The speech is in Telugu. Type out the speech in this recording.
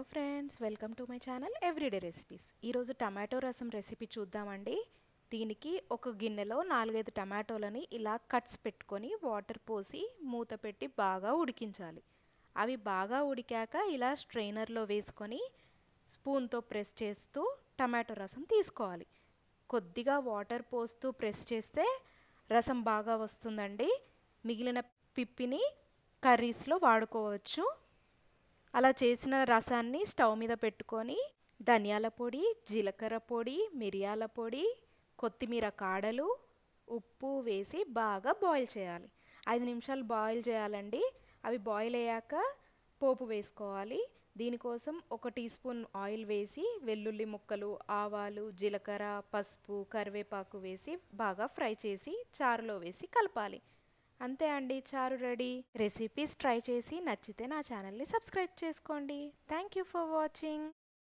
hello friends welcome to my channel everyday recipes ఈరోజు టమాటో రసం రెసిపీ చూద్దామండి దీనికి ఒక గిన్నెలో నాలుగైదు టమాటోలని ఇలా కట్స్ పెట్టుకొని వాటర్ పోసి మూత పెట్టి బాగా ఉడికించాలి అవి బాగా ఉడికాక ఇలా స్ట్రైనర్లో వేసుకొని స్పూన్తో ప్రెస్ చేస్తూ టమాటో రసం తీసుకోవాలి కొద్దిగా వాటర్ పోస్తూ ప్రెస్ చేస్తే రసం బాగా వస్తుందండి మిగిలిన పిప్పిని కర్రీస్లో వాడుకోవచ్చు అలా చేసిన రసాన్ని స్టవ్ మీద పెట్టుకొని ధనియాల పొడి జీలకర్ర పొడి మిరియాల పొడి కొత్తిమీర కాడలు ఉప్పు వేసి బాగా బాయిల్ చేయాలి ఐదు నిమిషాలు బాయిల్ చేయాలండి అవి బాయిల్ అయ్యాక పోపు వేసుకోవాలి దీనికోసం ఒక టీ స్పూన్ ఆయిల్ వేసి వెల్లుల్లి ముక్కలు ఆవాలు జీలకర్ర పసుపు కరివేపాకు వేసి బాగా ఫ్రై చేసి చారులో వేసి కలపాలి అంతే అండి చారు రెడీ రెసిపీస్ ట్రై చేసి నచ్చితే నా ఛానల్ని సబ్స్క్రైబ్ చేసుకోండి థ్యాంక్ యూ ఫర్ వాచింగ్